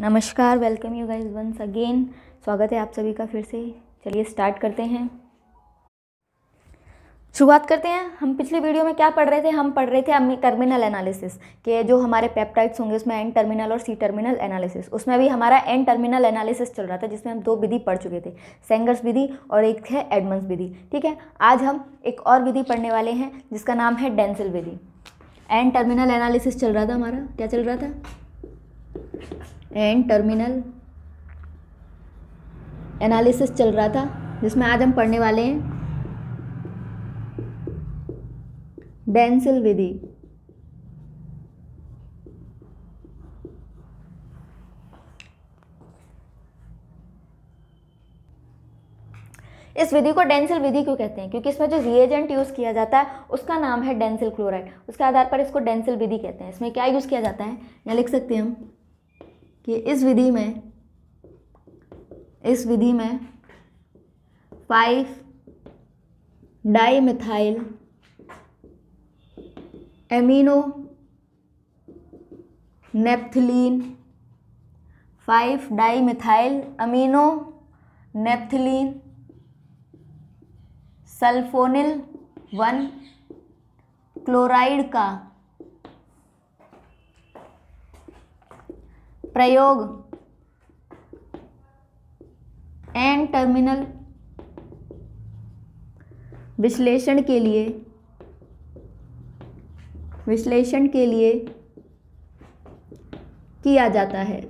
नमस्कार welcome you guys once again स्वागत है आप सभी का फिर से चलिए स्टार्ट करते हैं शुरुआत करते हैं हम पिछले वीडियो में क्या पढ़ रहे थे हम पढ़ रहे थे टर्मिनल एनालिसिस के जो हमारे पेप्टाइड्स होंगे उसमें एन टर्मिनल और सी टर्मिनल एनालिसिस उसमें भी हमारा एंड टर्मिनल एनालिसिस चल रहा था जिसमें हम दो विधि पढ़ चुके थे सेंगर्स विधि और एक है एडमंस विधि ठीक है आज हम एक और विधि पढ़ने वाले हैं जिसका नाम है डेंसिल विधि एंड टर्मिनल एनालिसिस चल रहा था हमारा क्या चल रहा था एंड टर्मिनल एनालिसिस चल रहा था जिसमें आज हम पढ़ने वाले हैं डेंसिल विधि इस विधि को डेंसिल विधि क्यों कहते हैं क्योंकि इसमें जो रिएजेंट यूज़ किया जाता है उसका नाम है डेंसिल क्लोराइड उसके आधार पर इसको डेंसिल विधि कहते हैं इसमें क्या यूज़ किया जाता है यहाँ लिख सकते हैं हम कि इस विधि में इस विधि में five dimethyl amino naphthalene five dimethyl amino naphthalene sulfonyl one chloride का प्रयोग एन टर्मिनल विश्लेषण के लिए विश्लेषण के लिए किया जाता है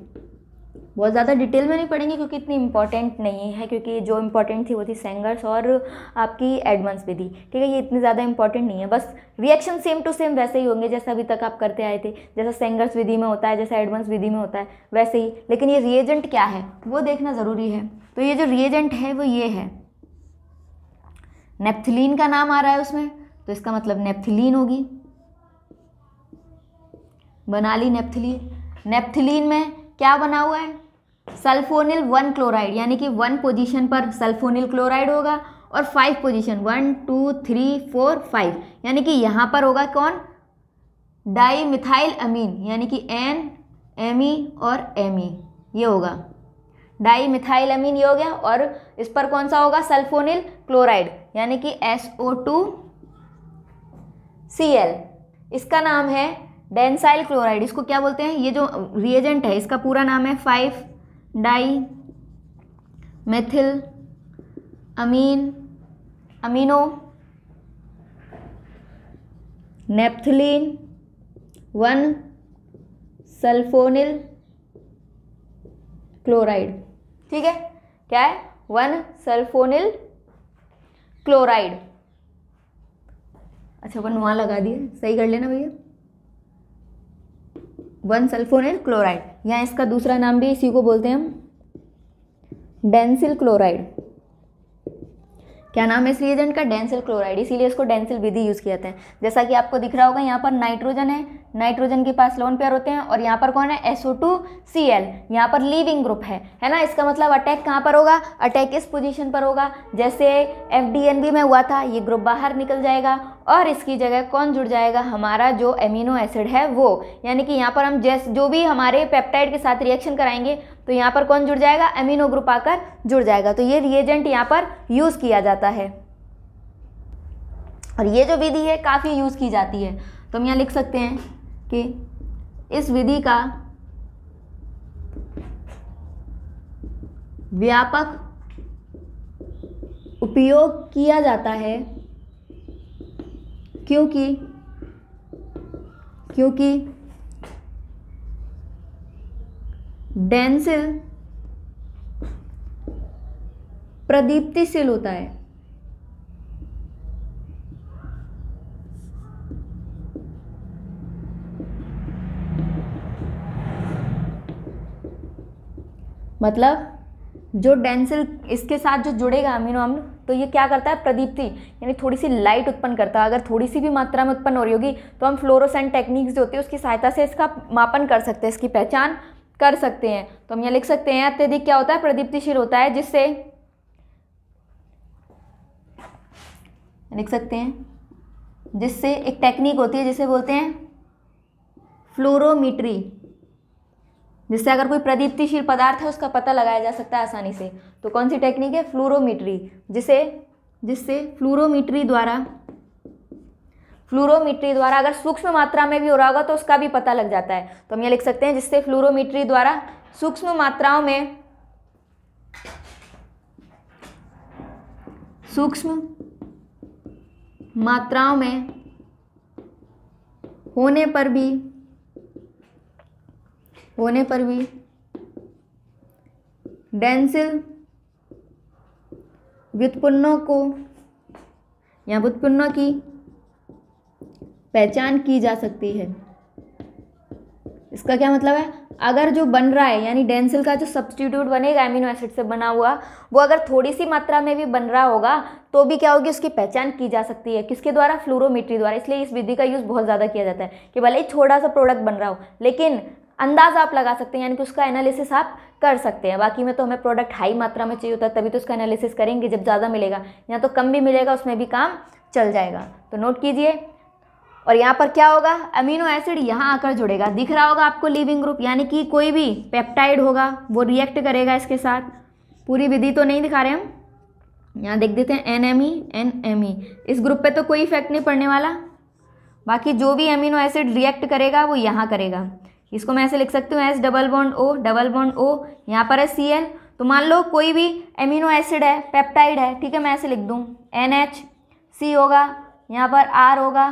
बहुत ज़्यादा डिटेल में नहीं पढ़ेंगे क्योंकि इतनी इंपॉर्टेंट नहीं है क्योंकि जो इंपॉर्टेंट थी वो थी सेंगर्स और आपकी एडवांस भी थी ठीक है ये इतनी ज़्यादा इंपॉर्टेंट नहीं है बस रिएक्शन सेम टू सेम वैसे ही होंगे जैसे अभी तक आप करते आए थे जैसा सेंगर्स विधि में होता है जैसा एडवांस विधि में होता है वैसे ही लेकिन ये रिएजेंट क्या है वो देखना ज़रूरी है तो ये जो रिएजेंट है वो ये है नेप्थिलीन का नाम आ रहा है उसमें तो इसका मतलब नेप्थिलीन होगी बना ली नेप्थिलीन नेप्थिलीन में क्या बना हुआ है सल्फोनिल वन क्लोराइड यानी कि वन पोजीशन पर सल्फोनिल क्लोराइड होगा और five position one two three four five यानी कि यहाँ पर होगा कौन डाई मिथाइल अमीन यानी कि एन एम ई और एम ई ये होगा डाई मिथाइल अमीन ये हो गया और इस पर कौन सा होगा सल्फोनिल क्लोराइड यानी कि S O two C L इसका नाम है डेंसाइल क्लोराइड इसको क्या बोलते हैं ये जो रिएजेंट है इसका पूरा नाम है five di methyl amine amino naphthalene one sulfonyl chloride ठीक है क्या है वन सल्फोनिल क्लोराइड अच्छा वन वहाँ लगा दिए सही कर लेना भैया वन सल्फोन क्लोराइड यहाँ इसका दूसरा नाम भी इसी को बोलते हैं हम डेंसिल क्लोराइड क्या नाम है इस रिएजेंट का डेंसिल क्लोराइड इसीलिए इसको डेंसिल विधि यूज़ किया जाता है जैसा कि आपको दिख रहा होगा यहाँ पर नाइट्रोजन है नाइट्रोजन के पास लोन पेयर होते हैं और यहाँ पर कौन है एसओ टू सी एल यहाँ पर लीविंग ग्रुप है है ना इसका मतलब अटैक कहाँ पर होगा अटैक इस पोजीशन पर होगा जैसे एफ डी एन बी में हुआ था ये ग्रुप बाहर निकल जाएगा और इसकी जगह कौन जुड़ जाएगा हमारा जो एमिनो एसिड है वो यानी कि यहाँ पर हम जैस जो भी हमारे पेप्टाइड के साथ रिएक्शन कराएंगे तो यहाँ पर कौन जुड़ जाएगा एमिनो ग्रुप आकर जुड़ जाएगा तो ये रिएजेंट यहाँ पर यूज़ किया जाता है और ये जो विधि है काफ़ी यूज़ की जाती है तो हम यहाँ लिख सकते हैं कि इस विधि का व्यापक उपयोग किया जाता है क्योंकि क्योंकि डेंसिल प्रदीप्तिशील होता है मतलब जो डेंसिल इसके साथ जो जुड़ेगा अमीनो अम्ल तो ये क्या करता है प्रदीप्ति यानी थोड़ी सी लाइट उत्पन्न करता है अगर थोड़ी सी भी मात्रा में उत्पन्न हो रही होगी तो हम फ्लोरोसेंट टेक्निक्स जो होती है उसकी सहायता से इसका मापन कर सकते हैं इसकी पहचान कर सकते हैं तो हम यहाँ लिख सकते हैं अत्यधिक क्या होता है प्रदीप्तिशील होता है जिससे लिख सकते हैं जिससे एक टेक्निक होती है जिसे बोलते हैं फ्लोरोमीट्री जिससे अगर कोई प्रदीप्तिशील पदार्थ है उसका पता लगाया जा सकता है आसानी से तो कौन सी टेक्निक है फ्लोरोमीटरी जिसे जिससे फ्लोरोमीटरी द्वारा फ्लोरोमीटरी द्वारा अगर सूक्ष्म मात्रा में भी हो रहा होगा तो उसका भी पता लग जाता है तो हम ये लिख सकते हैं जिससे फ्लोरोमीटरी द्वारा सूक्ष्म मात्राओं में सूक्ष्म मात्राओं में होने पर भी होने पर भी डेंसिल व्युत्पन्नों को या व्युत्पन्नों की पहचान की जा सकती है इसका क्या मतलब है अगर जो बन रहा है यानी डेंसिल का जो सब्सटीट्यूट बनेगा एमिनो एसिड से बना हुआ वो अगर थोड़ी सी मात्रा में भी बन रहा होगा तो भी क्या होगी उसकी पहचान की जा सकती है किसके द्वारा फ्लोरोमीट्री द्वारा इसलिए इस विधि का यूज़ बहुत ज़्यादा किया जाता है कि भले ही थोड़ा सा प्रोडक्ट बन रहा हो लेकिन अंदाज़ा आप लगा सकते हैं यानी कि उसका एनालिसिस आप कर सकते हैं बाकी में तो हमें प्रोडक्ट हाई मात्रा में चाहिए होता है तभी तो उसका एनालिसिस करेंगे जब ज़्यादा मिलेगा या तो कम भी मिलेगा उसमें भी काम चल जाएगा तो नोट कीजिए और यहाँ पर क्या होगा अमीनो एसिड यहाँ आकर जुड़ेगा दिख रहा होगा आपको लिविंग ग्रुप यानी कि कोई भी पेप्टाइड होगा वो रिएक्ट करेगा इसके साथ पूरी विधि तो नहीं दिखा रहे हम यहाँ देख देते हैं N M E N M E इस ग्रुप पे तो कोई इफेक्ट नहीं पड़ने वाला बाकी जो भी अमीनो एसिड रिएक्ट करेगा वो यहाँ करेगा इसको मैं ऐसे लिख सकती हूँ S double bond O double bond O यहाँ पर है सी एल तो मान लो कोई भी एमिनो एसिड है पेप्टाइड है ठीक है मैं ऐसे लिख दूँ एन एच सी होगा यहाँ पर आर होगा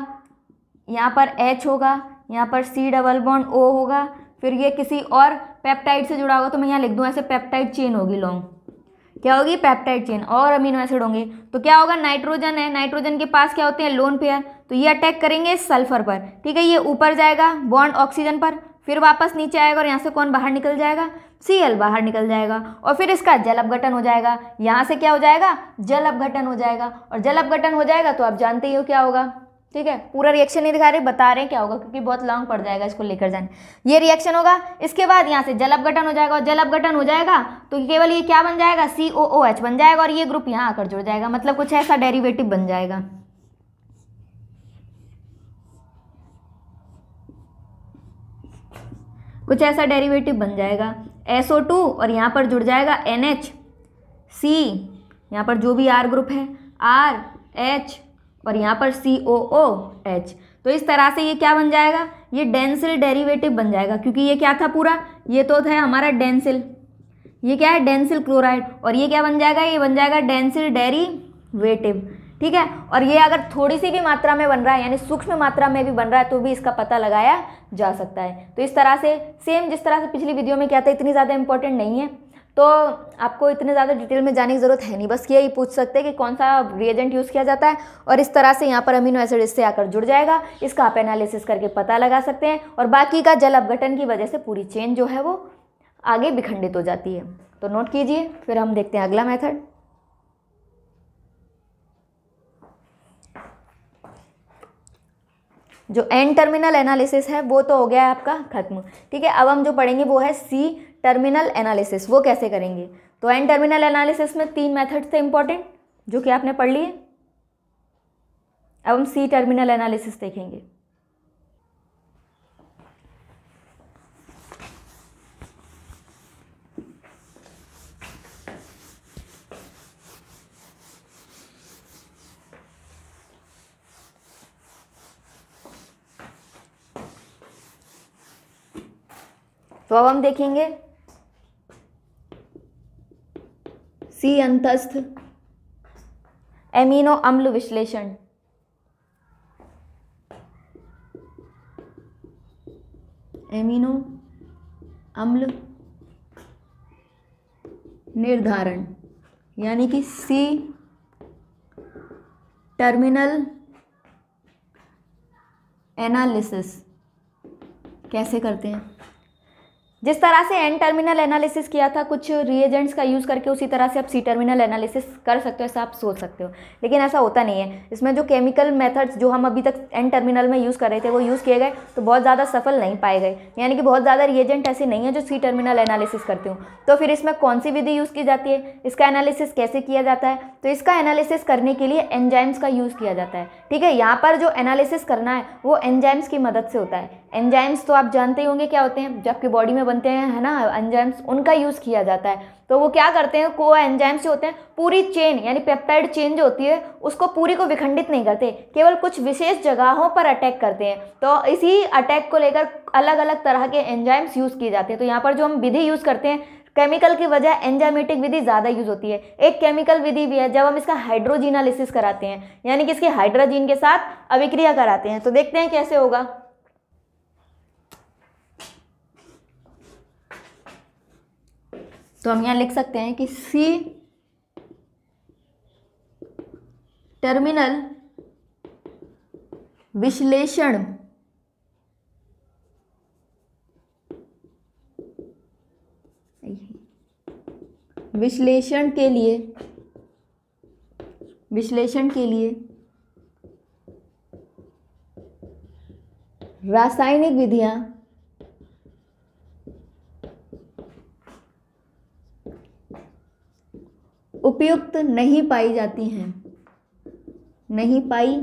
यहाँ पर एच होगा यहाँ पर सी डबल बॉन्ड ओ होगा फिर ये किसी और पेप्टाइड से जुड़ा होगा तो मैं यहाँ लिख दूँ ऐसे पेप्टाइड चेन होगी लॉन्ग क्या होगी पेप्टाइड चेन और अमीनो एसिड होंगे तो क्या होगा नाइट्रोजन है नाइट्रोजन के पास क्या होते हैं लोन पेयर तो ये अटैक करेंगे सल्फर पर ठीक है ये ऊपर जाएगा बॉन्ड ऑक्सीजन पर फिर वापस नीचे आएगा और यहाँ से कौन बाहर निकल जाएगा सी एल बाहर निकल जाएगा और फिर इसका जल अपघटन हो जाएगा यहाँ से क्या हो जाएगा जल अपघटन हो जाएगा और जल अपघटन हो जाएगा तो आप जानते ही हो क्या होगा ठीक है पूरा रिएक्शन नहीं दिखा रहे बता रहे हैं क्या होगा क्योंकि बहुत लॉन्ग पड़ जाएगा इसको लेकर जाने ये रिएक्शन होगा इसके बाद यहाँ से जल अपघटन हो जाएगा और जल अपघटन हो जाएगा तो केवल ये क्या बन जाएगा सी ओ ओ एच बन जाएगा और ये ग्रुप यहाँ आकर जुड़ जाएगा मतलब कुछ ऐसा डेरीवेटिव बन जाएगा कुछ ऐसा डेरिवेटिव बन जाएगा एस और यहाँ पर जुड़ जाएगा एन एच सी यहाँ पर जो भी आर ग्रुप है आर एच और यहाँ पर सी ओ ओ एच तो इस तरह से ये क्या बन जाएगा ये डेंसिल डेरिवेटिव बन जाएगा क्योंकि ये क्या था पूरा ये तो था हमारा डेंसिल ये क्या है डेंसिल क्लोराइड और ये क्या बन जाएगा ये बन जाएगा डेंसिल डेरीवेटिव ठीक है और ये अगर थोड़ी सी भी मात्रा में बन रहा है यानी सूक्ष्म मात्रा में भी बन रहा है तो भी इसका पता लगाया जा सकता है तो इस तरह से सेम जिस तरह से पिछली वीडियो में क्या था इतनी ज़्यादा इंपॉर्टेंट नहीं है तो आपको इतने ज़्यादा डिटेल में जाने की ज़रूरत है नहीं बस ये ही पूछ सकते हैं कि कौन सा रिएजेंट यूज़ किया जाता है और इस तरह से यहाँ पर अमीनो एसिड इससे आकर जुड़ जाएगा इसका आप एनालिसिस करके पता लगा सकते हैं और बाकी का जल अपघटन की वजह से पूरी चेन जो है वो आगे विखंडित हो जाती है तो नोट कीजिए फिर हम देखते हैं अगला मेथड जो एन टर्मिनल एनालिसिस है वो तो हो गया है आपका खत्म ठीक है अब हम जो पढ़ेंगे वो है सी टर्मिनल एनालिसिस वो कैसे करेंगे तो एन टर्मिनल एनालिसिस में तीन मेथड्स थे इंपॉर्टेंट जो कि आपने पढ़ लिए अब हम सी टर्मिनल एनालिसिस देखेंगे तो अब हम देखेंगे सी अंतस्थ एमिनो अम्ल विश्लेषण एमिनो अम्ल निर्धारण यानी कि सी टर्मिनल एनालिसिस कैसे करते हैं जिस तरह से एन टर्मिनल एनालिसिस किया था कुछ रिएजेंट्स का यूज़ करके उसी तरह से आप सी टर्मिनल एनालिसिस कर सकते हो ऐसा आप सोच सकते हो लेकिन ऐसा होता नहीं है इसमें जो केमिकल मेथड्स जो हम अभी तक एन टर्मिनल में यूज़ कर रहे थे वो यूज़ किए गए तो बहुत ज़्यादा सफल नहीं पाए गए यानी कि बहुत ज़्यादा रिएजेंट ऐसे नहीं है जो सी टर्मिनल एनालिसिस करते हो तो फिर इसमें कौन सी विधि यूज़ की जाती है इसका एनालिसिस कैसे किया जाता है तो इसका एनालिसिस करने के लिए एनजाइम्स का यूज़ किया जाता है ठीक है यहाँ पर जो एनालिसिस करना है वो एनजाइम्स की मदद से होता है एनजाइम्स तो आप जानते ही होंगे क्या होते हैं जबकि बॉडी में बनते हैं है ना एंजाइम्स उनका यूज़ किया जाता है तो वो क्या करते हैं को एंजाइम्स होते हैं पूरी चेन यानी पेप्टाइड चेन जो होती है उसको पूरी को विखंडित नहीं करते केवल कुछ विशेष जगहों पर अटैक करते हैं तो इसी अटैक को लेकर अलग अलग तरह के एंजाइम्स यूज़ किए जाते हैं तो यहाँ पर जो हम विधि यूज़ करते हैं केमिकल की वजह एंजाइमेटिक विधि ज़्यादा यूज़ होती है एक केमिकल विधि भी है जब हम इसका हाइड्रोजीनालिसिस कराते हैं यानी कि इसके हाइड्रोजीन के साथ अभिक्रिया कराते हैं तो देखते हैं कैसे होगा तो हम यहाँ लिख सकते हैं कि सी टर्मिनल विश्लेषण विश्लेषण के लिए विश्लेषण के लिए रासायनिक विधियां उपयुक्त नहीं पाई जाती हैं नहीं पाई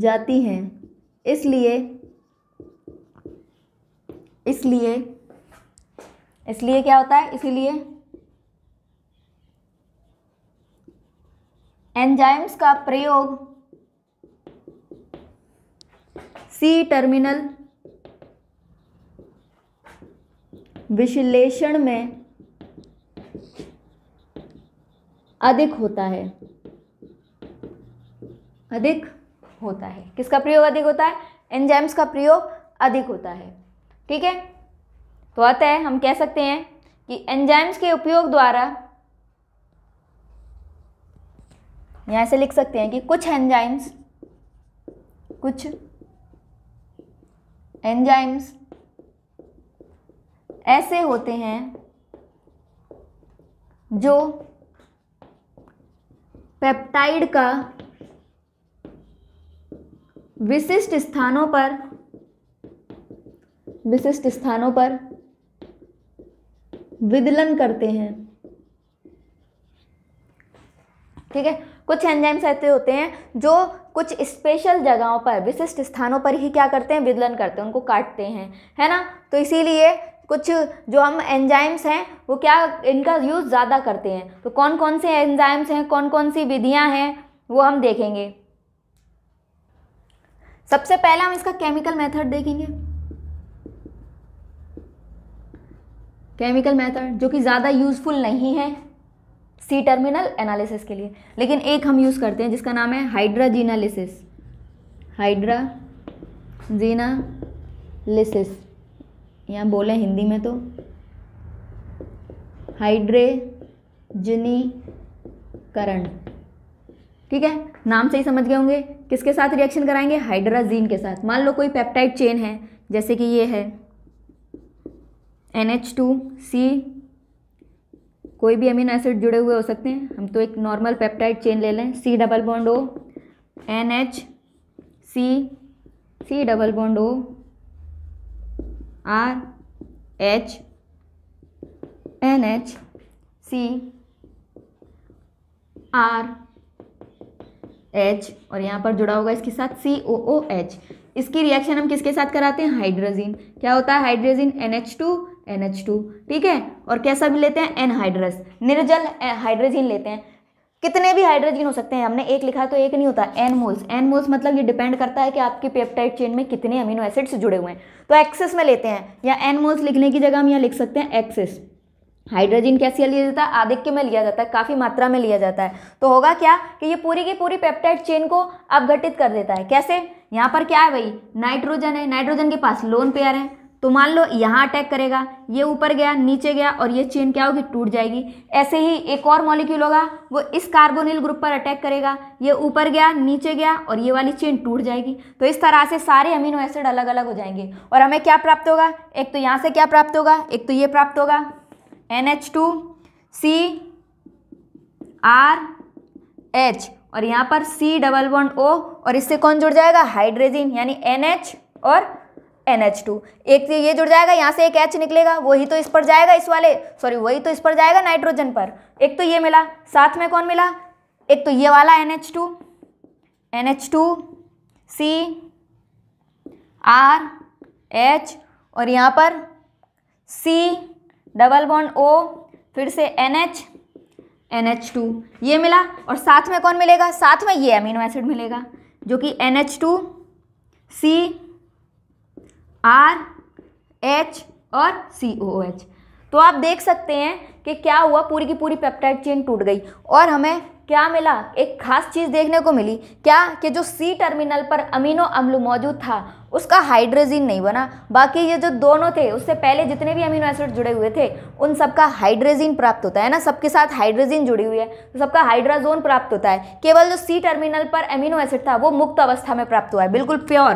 जाती हैं इसलिए इसलिए इसलिए क्या होता है इसीलिए एंजाइम्स का प्रयोग सी टर्मिनल विश्लेषण में अधिक होता है अधिक होता है किसका प्रयोग अधिक होता है एंजाइम्स का प्रयोग अधिक होता है ठीक है तो अतः हम कह सकते हैं कि एंजाइम्स के उपयोग द्वारा यहां से लिख सकते हैं कि कुछ एंजाइम्स कुछ एंजाइम्स ऐसे होते हैं जो पेप्टाइड का विशिष्ट स्थानों पर विशिष्ट स्थानों पर विदलन करते हैं ठीक है कुछ एंजाइम्स ऐसे होते हैं जो कुछ स्पेशल जगहों पर विशिष्ट स्थानों पर ही क्या करते हैं विदलन करते हैं उनको काटते हैं है ना तो इसीलिए कुछ जो हम एंजाइम्स हैं वो क्या इनका यूज़ ज़्यादा करते हैं तो कौन कौन से एंजाइम्स हैं कौन कौन सी विधियाँ हैं वो हम देखेंगे सबसे पहला हम इसका केमिकल मेथड देखेंगे केमिकल मेथड जो कि ज़्यादा यूज़फुल नहीं है सी टर्मिनल एनालिसिस के लिए लेकिन एक हम यूज़ करते हैं जिसका नाम है हाइड्राजीनालिसिस हाइड्राजीनालिसिस यहाँ बोले हिंदी में तो हाइड्रेजनीकरण ठीक है नाम से ही समझ गए होंगे किसके साथ रिएक्शन कराएंगे हाइड्राजीन के साथ मान लो कोई पेप्टाइड चेन है जैसे कि ये है एन एच टू सी कोई भी अमीनो एसिड जुड़े हुए हो सकते हैं हम तो एक नॉर्मल पेप्टाइड चेन ले लें C double bond O N H C C double bond O R H N H C R H और यहाँ पर जुड़ा होगा इसके साथ सी ओ ओ एच इसकी रिएक्शन हम किसके साथ कराते हैं हाइड्रोजिन क्या होता है hydrogen N H two N H two ठीक है और कैसा भी लेते हैं एनहाइड्रस निर्जल हाइड्रोजिन लेते हैं कितने भी हाइड्रोजन हो सकते हैं हमने एक लिखा तो एक नहीं होता एन मोल्स एन मोल्स मतलब ये डिपेंड करता है कि आपकी पेप्टाइड चेन में कितने अमीनो एसिड्स जुड़े हुए हैं तो एक्सेस में लेते हैं या एन मोल्स लिखने की जगह हम यहाँ लिख सकते हैं एक्सेस हाइड्रोजन कैसे लिया जाता है आधिक्य में लिया जाता है काफ़ी मात्रा में लिया जाता है तो होगा क्या कि ये पूरी की पूरी पेप्टाइड चेन को अपघटित कर देता है कैसे यहाँ पर क्या है भाई नाइट्रोजन है नाइट्रोजन के पास लोन पेयर है तो मान लो यहाँ अटैक करेगा ये ऊपर गया नीचे गया और ये चेन क्या होगी टूट जाएगी ऐसे ही एक और मॉलिक्यूल होगा वो इस कार्बोनिल ग्रुप पर अटैक करेगा ये ऊपर गया नीचे गया और ये वाली चेन टूट जाएगी तो इस तरह से सारे अमीनो एसिड अलग अलग हो जाएंगे और हमें क्या प्राप्त होगा एक तो यहाँ से क्या प्राप्त होगा एक तो ये प्राप्त होगा N H two C R H और यहाँ पर सी डबल बॉन्ड ओ और इससे कौन जुड़ जाएगा हाइड्रोजन यानी एन एच और एन एच टू एक तो ये जुड़ जाएगा यहाँ से एक एच निकलेगा वही तो इस पर जाएगा इस वाले सॉरी वही तो इस पर जाएगा नाइट्रोजन पर एक तो ये मिला साथ में कौन मिला एक तो ये वाला N H two N H two C R H और यहाँ पर सी डबल बॉन्ड ओ फिर से N H N H two ये मिला और साथ में कौन मिलेगा साथ में ये अमीनो एसिड मिलेगा जो कि N H two C R H और सी ओ एच तो आप देख सकते हैं कि क्या हुआ पूरी की पूरी पेप्टाइड चेन टूट गई और हमें क्या मिला एक खास चीज़ देखने को मिली क्या कि जो सी टर्मिनल पर अमीनो अम्ल मौजूद था उसका हाइड्रोजन नहीं बना बाकी ये जो दोनों थे उससे पहले जितने भी अमीनो एसिड जुड़े हुए थे उन सबका हाइड्रोजन प्राप्त होता है ना सबके साथ हाइड्रोजन जुड़ी हुई है तो सबका हाइड्राजोन प्राप्त होता है केवल जो सी टर्मिनल पर अमीनो एसिड था वो मुक्त अवस्था में प्राप्त हुआ है बिल्कुल प्योर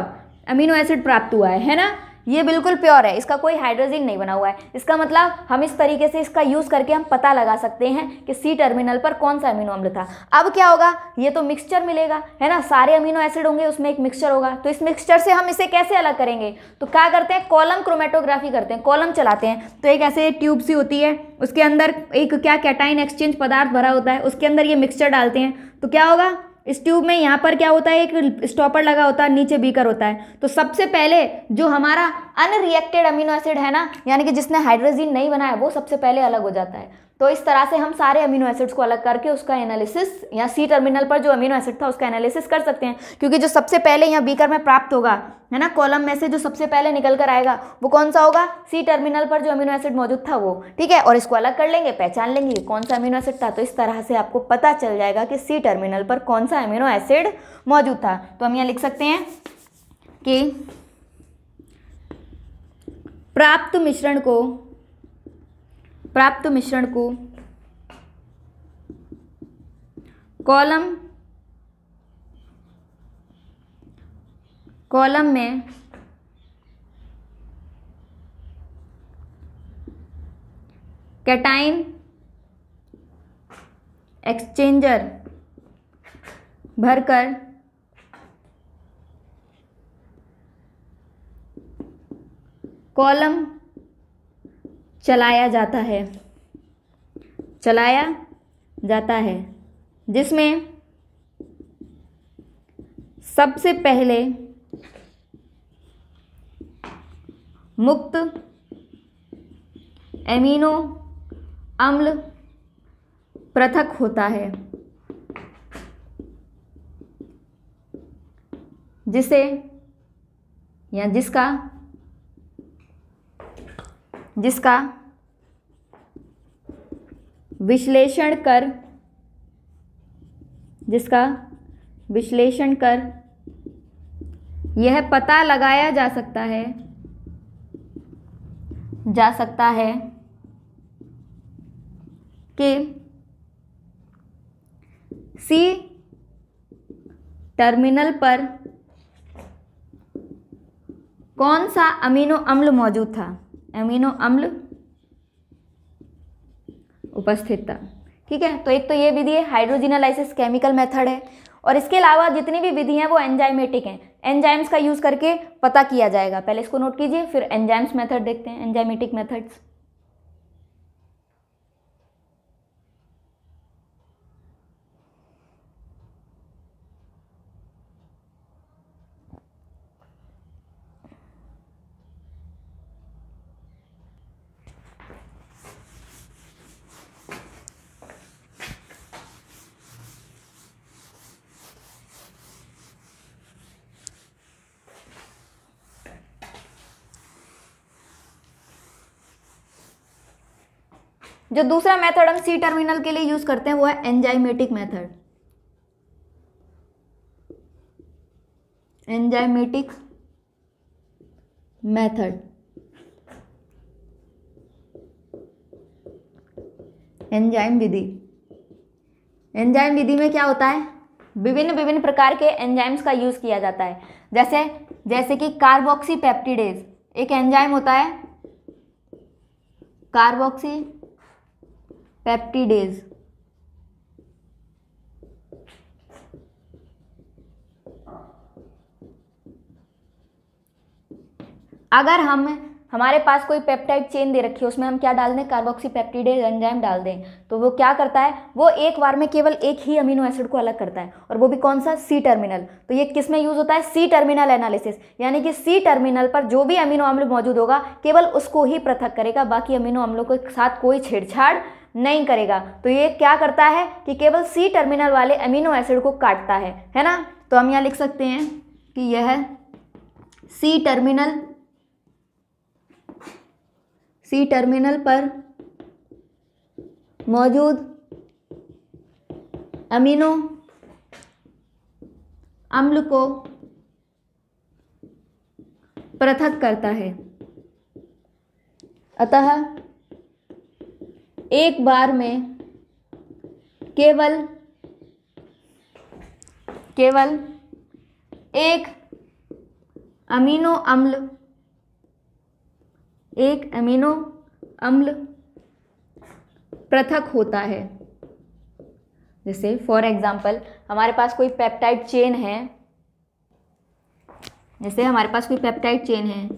अमीनो एसिड प्राप्त हुआ है है ना ये बिल्कुल प्योर है इसका कोई हाइड्रोजन नहीं बना हुआ है इसका मतलब हम इस तरीके से इसका यूज़ करके हम पता लगा सकते हैं कि सी टर्मिनल पर कौन सा अमीनो अम्ल था अब क्या होगा ये तो मिक्सचर मिलेगा है ना सारे अमीनो एसिड होंगे उसमें एक मिक्सचर होगा तो इस मिक्सचर से हम इसे कैसे अलग करेंगे तो क्या करते हैं कॉलम क्रोमेटोग्राफी करते हैं कॉलम चलाते हैं तो एक ऐसे ट्यूब सी होती है उसके अंदर एक क्या कैटाइन एक्सचेंज पदार्थ भरा होता है उसके अंदर ये मिक्सचर डालते हैं तो क्या होगा इस ट्यूब में यहाँ पर क्या होता है एक स्टॉपर लगा होता है नीचे बीकर होता है तो सबसे पहले जो हमारा अनरिएक्टेड अमीनो एसिड है ना यानी कि जिसने हाइड्रोजीन नहीं बनाया वो सबसे पहले अलग हो जाता है तो इस तरह से हम सारे अमीनो एसिड्स को अलग करके उसका एनालिसिस या सी टर्मिनल पर जो अमीनो एसिड था उसका एनालिसिस कर सकते हैं क्योंकि जो सबसे पहले यहाँ बीकर में प्राप्त होगा है ना कॉलम में से जो सबसे पहले निकल कर आएगा वो कौन सा होगा सी टर्मिनल पर जो अमीनो एसिड मौजूद था वो ठीक है और इसको अलग कर लेंगे पहचान लेंगे कौन सा अमीनो एसिड था तो इस तरह से आपको पता चल जाएगा कि सी टर्मिनल पर कौन सा अमीनो एसिड मौजूद था तो हम यहाँ लिख सकते हैं कि प्राप्त मिश्रण को प्राप्त मिश्रण को कॉलम कॉलम में कैटाइन एक्सचेंजर भरकर कॉलम चलाया जाता है चलाया जाता है जिसमें सबसे पहले मुक्त एमिनो अम्ल पृथक होता है जिसे या जिसका जिसका विश्लेषण कर जिसका विश्लेषण कर यह पता लगाया जा सकता है जा सकता है कि सी टर्मिनल पर कौन सा अमीनो अम्ल मौजूद था एमिनो अम्ल उपस्थितता ठीक है तो एक तो ये विधि है हाइड्रोजिनालाइसिस केमिकल मेथड है और इसके अलावा जितनी भी विधियाँ वो एंजाइमेटिक हैं एंजाइम्स का यूज़ करके पता किया जाएगा पहले इसको नोट कीजिए फिर एंजाइम्स मेथड देखते हैं एंजाइमेटिक मेथड्स जो दूसरा मेथड हम सी टर्मिनल के लिए यूज करते हैं वो है enzymatic method enzymatic method enzyme विधि एंजाइम विधि में क्या होता है विभिन्न विभिन्न प्रकार के एंजाइम्स का यूज किया जाता है जैसे जैसे कि कार्बोक्सी पेप्टिडेज एक एंजाइम होता है कार्बोक्सी पेप्टिडेज अगर हम हमारे पास कोई पेप्टाइड चेन दे रखी है उसमें हम क्या डाल दें कार्बोक्सी पेप्टिडेज एंजाइम डाल दें तो वो क्या करता है वो एक बार में केवल एक ही अमीनो एसिड को अलग करता है और वो भी कौन सा सी टर्मिनल तो ये किस में यूज़ होता है सी टर्मिनल एनालिसिस यानी कि सी टर्मिनल पर जो भी अमीनो अम्ल मौजूद होगा केवल उसको ही पृथक करेगा बाकी अमीनो अम्लों के साथ कोई छेड़छाड़ नहीं करेगा तो ये क्या करता है कि केवल सी टर्मिनल वाले अमीनो एसिड को काटता है है ना तो हम यहाँ लिख सकते हैं कि यह सी टर्मिनल सी टर्मिनल पर मौजूद अमीनो अम्ल को पृथक करता है अतः एक बार में केवल केवल एक अमीनो अम्ल एक अमीनो अम्ल पृथक होता है जैसे फॉर एग्जांपल हमारे पास कोई पेप्टाइड चेन है जैसे हमारे पास कोई पेप्टाइड चेन है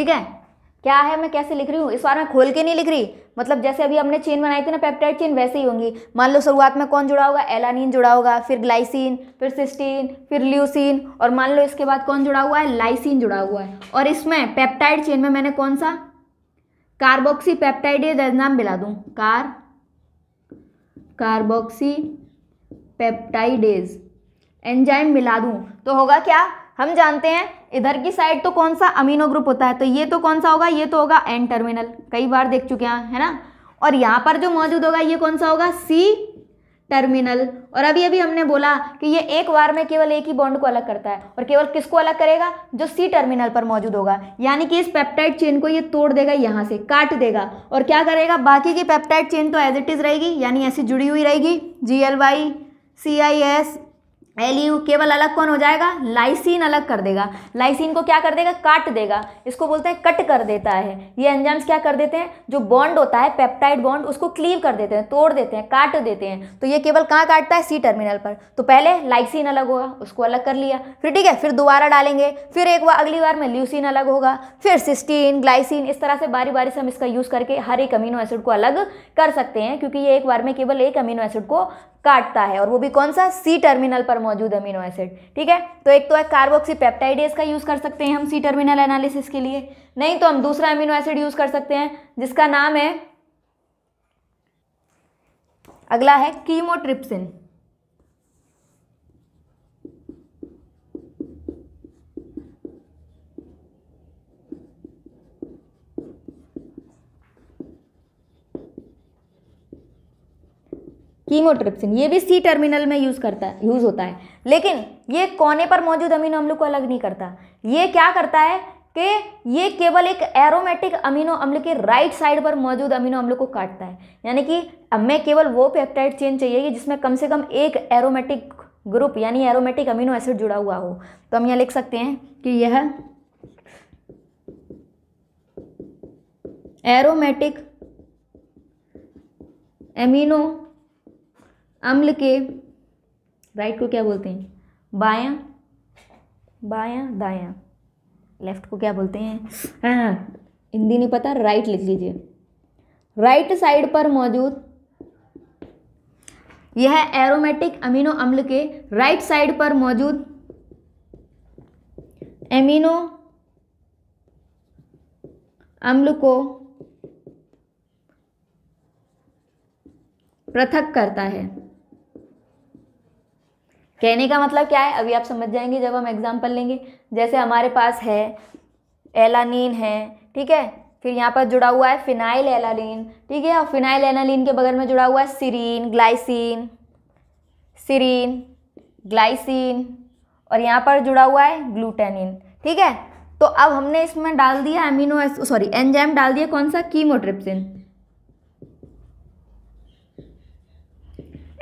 ठीक है क्या है मैं कैसे लिख रही हूँ इस बार मैं खोल के नहीं लिख रही मतलब जैसे अभी हमने चेन बनाई थी ना पेप्टाइड चेन वैसे ही होंगी मान लो शुरुआत में कौन जुड़ा होगा एलानिन जुड़ा होगा फिर ग्लाइसिन फिर सिस्टीन फिर ल्यूसिन और मान लो इसके बाद कौन जुड़ा हुआ है लाइसिन जुड़ा हुआ है और इसमें पेप्टाइड चेन में मैंने कौन सा कार्बोक्सी पेप्टाइड नाम मिला दूँ कार कार्बोक्सी पेप्टाइडेज एंजाइम मिला दूं तो होगा क्या हम जानते हैं इधर की साइड तो कौन सा अमीनो ग्रुप होता है तो ये तो कौन सा होगा ये तो होगा एन टर्मिनल कई बार देख चुके हैं है ना और यहाँ पर जो मौजूद होगा ये कौन सा होगा सी टर्मिनल और अभी अभी हमने बोला कि ये एक बार में केवल एक ही बॉन्ड को अलग करता है और केवल किसको अलग करेगा जो सी टर्मिनल पर मौजूद होगा यानी कि इस पेप्टाइड चेन को ये तोड़ देगा यहाँ से काट देगा और क्या करेगा बाकी की पेप्टाइड चेन तो एज इट इज़ रहेगी यानी ऐसी जुड़ी हुई रहेगी G L Y C I S L U केवल अलग कौन हो जाएगा लाइसिन अलग कर देगा लाइसिन को क्या कर देगा काट देगा इसको बोलते हैं कट कर देता है ये एंजाम्स क्या कर देते हैं जो बॉन्ड होता है पेप्टाइड बॉन्ड उसको क्लीव कर देते हैं तोड़ देते हैं काट देते हैं तो ये केवल कहाँ काटता है सी टर्मिनल पर तो पहले लाइसिन अलग होगा उसको अलग कर लिया फिर ठीक है फिर दोबारा डालेंगे फिर एक बार अगली बार में ल्यूसिन अलग होगा फिर सिस्टीन ग्लाइसिन इस तरह से बारी बारी से हम इसका यूज़ करके हर एक अमीनो एसिड को अलग कर सकते हैं क्योंकि ये एक बार में केवल एक अमीनो एसिड को काटता है और वो भी कौन सा सी टर्मिनल पर मौजूद अमीनो एसिड ठीक है तो एक तो है कार्बोक्सी पेप्टाइडेज का यूज़ कर सकते हैं हम सी टर्मिनल एनालिसिस के लिए नहीं तो हम दूसरा अमीनो एसिड यूज़ कर सकते हैं जिसका नाम है अगला है कीमोट्रिप्सिन कीमोट्रिप्सिन ये भी सी टर्मिनल में यूज़ करता है यूज़ होता है लेकिन ये कोने पर मौजूद अमीनो अम्ल को अलग नहीं करता ये क्या करता है कि ये केवल एक एरोमेटिक अमीनो अम्ल के राइट साइड पर मौजूद अमीनो अम्ल को काटता है यानी कि हमें केवल वो पेप्टाइड चेन चाहिए जिसमें कम से कम एक एरोमेटिक ग्रुप यानी एरोमेटिक अमीनो एसिड जुड़ा हुआ हो तो हम यहाँ लिख सकते हैं कि यह एरोमेटिक एमिनो अम्ल के राइट को क्या बोलते हैं बायां बायां दायां लेफ्ट को क्या बोलते हैं हाँ, हाँ। हिंदी नहीं पता राइट लिख लीजिए राइट साइड पर मौजूद यह एरोमेटिक अमीनो अम्ल के राइट साइड पर मौजूद एमिनो अम्ल को पृथक करता है कहने का मतलब क्या है अभी आप समझ जाएंगे जब हम एग्जाम्पल लेंगे जैसे हमारे पास है एलानीन है ठीक है फिर यहाँ पर जुड़ा हुआ है फिनाइल एलालीन ठीक है और फिनाइल एलालीन के बगल में जुड़ा हुआ है सीरीन ग्लाइसिन सीरीन ग्लाइसिन और यहाँ पर जुड़ा हुआ है ग्लूटेनिन ठीक है तो अब हमने इसमें डाल दिया एमिनो सॉरी एंजाइम डाल दिया कौन सा कीमोट्रिप्सिन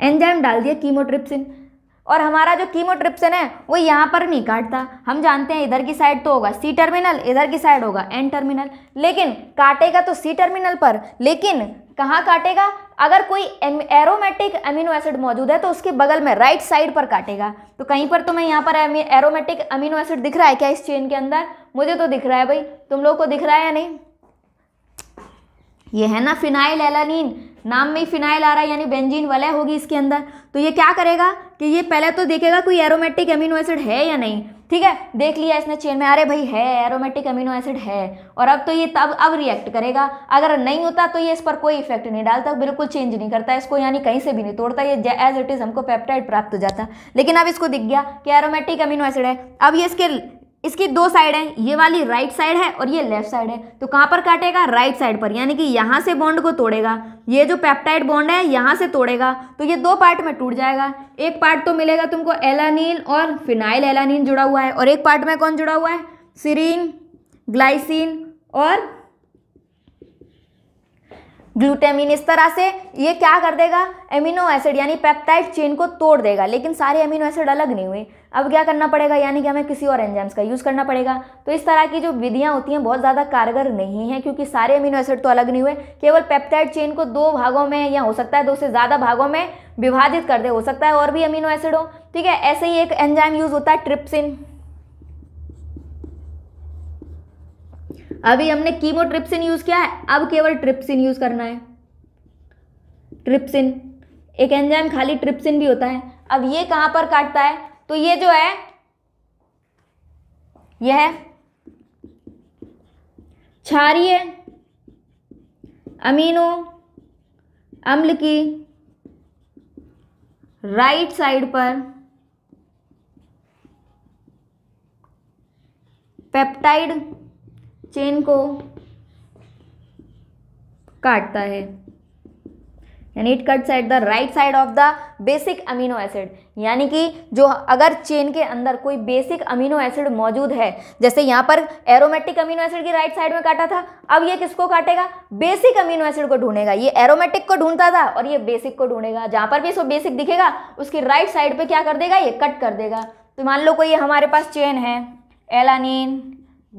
एंजाइम डाल दिया कीमोट्रिप्सिन और हमारा जो कीमोट्रिप्सन है वो यहाँ पर नहीं काटता हम जानते हैं इधर की साइड तो होगा सी टर्मिनल इधर की साइड होगा एन टर्मिनल लेकिन काटेगा तो सी टर्मिनल पर लेकिन कहाँ काटेगा अगर कोई एरोमेटिक अमीनो एसिड मौजूद है तो उसके बगल में राइट साइड पर काटेगा तो कहीं पर तो मैं यहाँ पर एरोमेटिक अमीनो एसिड दिख रहा है क्या इस चेन के अंदर मुझे तो दिख रहा है भाई तुम लोग को दिख रहा है या नहीं ये है ना फिनाइल एलानीन नाम में ही फिनाइल आ रहा है यानी बेंजीन वलय होगी इसके अंदर तो ये क्या करेगा कि ये पहले तो देखेगा कोई एरोमेटिक अमीनो एसिड है या नहीं ठीक है देख लिया इसने चेन में अरे भाई है एरोमेटिक अमीनो एसिड है और अब तो ये तब अब रिएक्ट करेगा अगर नहीं होता तो ये इस पर कोई इफेक्ट नहीं डालता बिल्कुल चेंज नहीं करता इसको यानी कहीं से भी नहीं तोड़ता ये एज इट इज़ हमको पेप्टाइड प्राप्त हो जाता लेकिन अब इसको दिख गया कि एरोमेटिक अमीनो एसिड है अब ये इसके इसकी दो साइड है ये वाली राइट साइड है और ये लेफ्ट साइड है तो कहां पर काटेगा राइट साइड पर यानी कि यहां से बॉन्ड को तोड़ेगा ये जो पेप्टाइड बॉन्ड है यहां से तोड़ेगा तो ये दो पार्ट में टूट जाएगा एक पार्ट तो मिलेगा तुमको एलानीन और फिनाइल एलानीन जुड़ा हुआ है और एक पार्ट में कौन जुड़ा हुआ है सीरीन ग्लाइसिन और ग्लूटामिन इस तरह से ये क्या कर देगा एमिनो एसिड यानी पेप्टाइड चेन को तोड़ देगा लेकिन सारे एमिनो एसिड अलग नहीं हुए अब क्या करना पड़ेगा यानी कि हमें किसी और एंजाइम्स का यूज़ करना पड़ेगा तो इस तरह की जो विधियाँ होती हैं बहुत ज़्यादा कारगर नहीं है क्योंकि सारे अमीनो एसिड तो अलग नहीं हुए केवल पेप्टाइड चेन को दो भागों में या हो सकता है दो से ज़्यादा भागों में विभाजित कर दे हो सकता है और भी अमीनो एसिड हो ठीक है ऐसे ही एक एंजाइम यूज़ होता है ट्रिप्सिन अभी हमने कीमोट्रिप्सिन यूज़ किया है अब केवल ट्रिप्सिन यूज़ करना है ट्रिप्सिन एक एंजाइम खाली ट्रिप्सिन भी होता है अब ये कहाँ पर काटता है तो ये जो है यह है क्षारीय अमीनो अम्ल की राइट साइड पर पेप्टाइड चेन को काटता है and it cuts at the right side of the basic amino acid यानी कि जो अगर चेन के अंदर कोई बेसिक अमीनो एसिड मौजूद है जैसे यहाँ पर एरोमेटिक अमीनो एसिड की राइट साइड में काटा था अब ये किसको काटेगा बेसिक अमीनो एसिड को ढूंढेगा ये एरोमेटिक को ढूंढता था और ये बेसिक को ढूंढेगा जहाँ पर भी इसको बेसिक दिखेगा उसकी राइट साइड पर क्या कर देगा ये कट कर देगा तो मान लो कोई हमारे पास चेन है एलानिन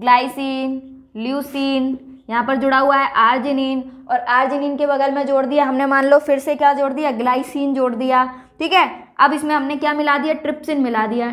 ग्लाइसिन ल्यूसिन यहाँ पर जुड़ा हुआ है आर्जिनिन और आर्जिनिन के बगल में जोड़ दिया हमने मान लो फिर से क्या जोड़ दिया ग्लाइसिन जोड़ दिया ठीक है अब इसमें हमने क्या मिला दिया ट्रिप्सिन मिला दिया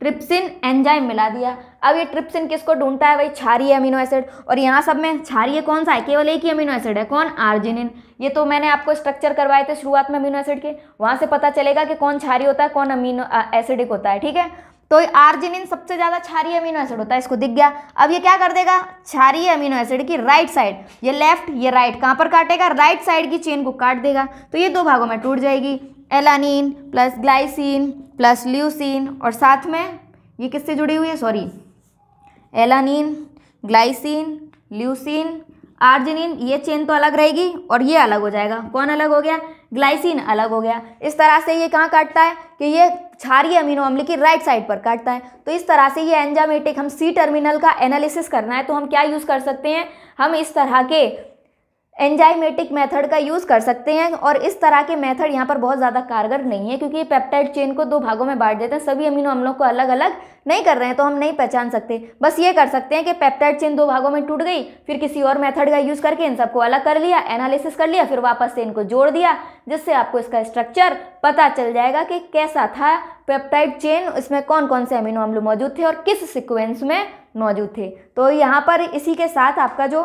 ट्रिप्सिन एंजाइम मिला दिया अब ये ट्रिप्सिन किसको ढूंढता है भाई छारी अमीनो एसिड और यहाँ सब में छारी कौन सा है केवल एक ही अमीनो एसिड है कौन आर्जिनिन ये तो मैंने आपको स्ट्रक्चर करवाए थे शुरुआत में अमीनो एसिड के वहाँ से पता चलेगा कि कौन छारी होता है कौन अमीनो एसिडिक होता है ठीक है तो आर्जिनिन सबसे ज़्यादा क्षारीय अमीनो एसिड होता है इसको दिख गया अब ये क्या कर देगा क्षारीय अमीनो एसिड की राइट साइड ये लेफ्ट ये राइट कहां पर काटेगा राइट साइड की चेन को काट देगा तो ये दो भागों में टूट जाएगी alanine plus glycine plus leucine और साथ में ये किससे जुड़ी हुई है sorry alanine glycine leucine arginine ये चेन तो अलग रहेगी और ये अलग हो जाएगा कौन अलग हो गया ग्लाइसिन अलग हो गया इस तरह से ये कहाँ काटता है कि ये क्षारीय अमीनो अम्ल की राइट साइड पर काटता है तो इस तरह से ये एंजामेटिक हम सी टर्मिनल का एनालिसिस करना है तो हम क्या यूज़ कर सकते हैं हम इस तरह के एंजाइमेटिक मेथड का यूज़ कर सकते हैं और इस तरह के मेथड यहाँ पर बहुत ज़्यादा कारगर नहीं है क्योंकि ये पेप्टाइड चेन को दो भागों में बांट देते हैं सभी अमीनो अम्लों को अलग अलग नहीं कर रहे हैं तो हम नहीं पहचान सकते बस ये कर सकते हैं कि पेप्टाइड चेन दो भागों में टूट गई फिर किसी और मेथड का यूज़ करके इन सबको अलग कर लिया एनालिसिस कर लिया फिर वापस से इनको जोड़ दिया जिससे आपको इसका स्ट्रक्चर पता चल जाएगा कि कैसा था पेप्टाइड चेन इसमें कौन कौन से अमीनो अम्ल मौजूद थे और किस सिक्वेंस में मौजूद थे तो यहाँ पर इसी के साथ आपका जो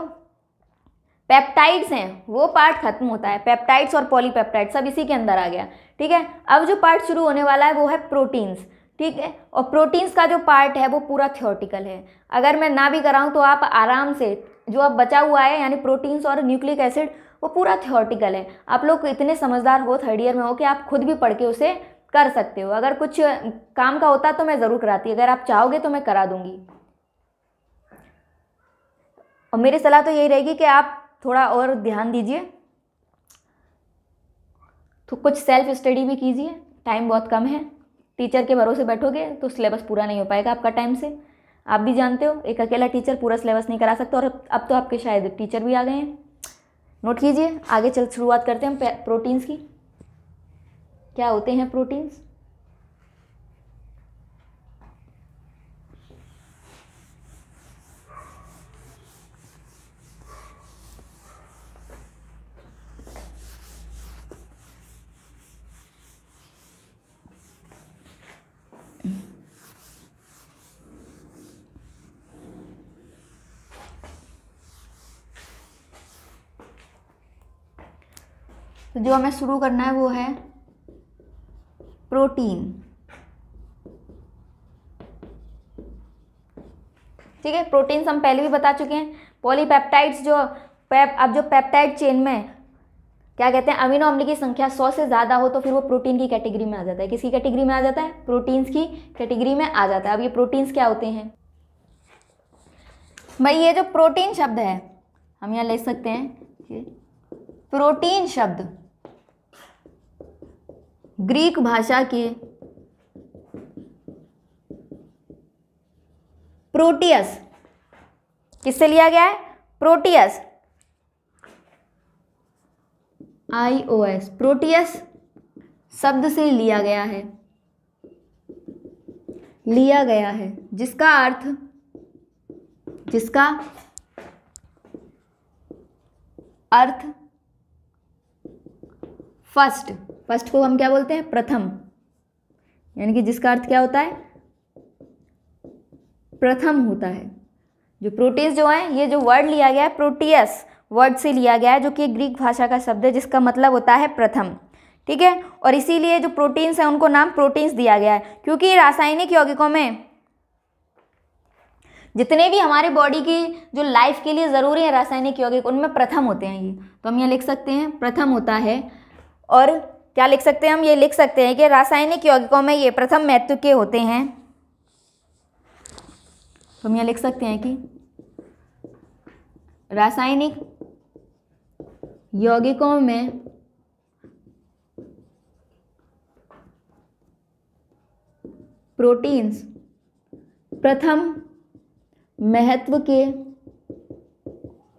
पेप्टाइड्स हैं वो पार्ट खत्म होता है पेप्टाइड्स और पॉलीपेप्टाइड्स सब इसी के अंदर आ गया ठीक है अब जो पार्ट शुरू होने वाला है वो है प्रोटीन्स ठीक है और प्रोटीन्स का जो पार्ट है वो पूरा थियोटिकल है अगर मैं ना भी कराऊँ तो आप आराम से जो अब बचा हुआ है यानी प्रोटीन्स और न्यूक्लिक एसिड वो पूरा थियोटिकल है आप लोग इतने समझदार हो थर्ड ईयर में हो कि आप खुद भी पढ़ के उसे कर सकते हो अगर कुछ काम का होता तो मैं ज़रूर कराती अगर आप चाहोगे तो मैं करा दूँगी और मेरी सलाह तो यही रहेगी कि आप थोड़ा और ध्यान दीजिए तो कुछ सेल्फ स्टडी भी कीजिए टाइम बहुत कम है टीचर के भरोसे बैठोगे तो सिलेबस पूरा नहीं हो पाएगा आपका टाइम से आप भी जानते हो एक अकेला टीचर पूरा सिलेबस नहीं करा सकता और अब तो आपके शायद टीचर भी आ गए हैं नोट कीजिए आगे चल शुरुआत करते हैं प्रोटीन्स की क्या होते हैं प्रोटीन्स तो जो हमें शुरू करना है वो है प्रोटीन ठीक है प्रोटीन्स हम पहले भी बता चुके हैं पॉलीपेप्टाइड्स जो पेप अब जो पेप्टाइड चेन में क्या कहते हैं अमीनो अम्ल की संख्या सौ से ज़्यादा हो तो फिर वो प्रोटीन की कैटेगरी में आ जाता है किसकी कैटेगरी में आ जाता है प्रोटीन्स की कैटेगरी में आ जाता है अब ये प्रोटीन्स क्या होते हैं भाई ये जो प्रोटीन शब्द है हम यहाँ ले सकते हैं प्रोटीन शब्द ग्रीक भाषा के प्रोटियस किससे लिया गया है प्रोटियस आईओएस प्रोटियस शब्द से लिया गया है लिया गया है जिसका अर्थ जिसका अर्थ फर्स्ट फर्स्ट को हम क्या बोलते हैं प्रथम यानी कि जिसका अर्थ क्या होता है प्रथम होता है जो प्रोटीस जो है ये जो वर्ड लिया गया है प्रोटीयस वर्ड से लिया गया है जो कि ग्रीक भाषा का शब्द है जिसका मतलब होता है प्रथम ठीक है और इसीलिए जो प्रोटीन्स हैं उनको नाम प्रोटीन्स दिया गया है क्योंकि रासायनिक यौगिकों में जितने भी हमारे बॉडी की जो लाइफ के लिए ज़रूरी है रासायनिक यौगिक उनमें प्रथम होते हैं ये तो हम यह लिख सकते हैं प्रथम होता है और क्या लिख सकते हैं हम ये लिख सकते हैं कि रासायनिक यौगिकों में ये प्रथम महत्व के होते हैं तो हम यह लिख सकते हैं कि रासायनिक यौगिकों में प्रोटीन्स प्रथम महत्व के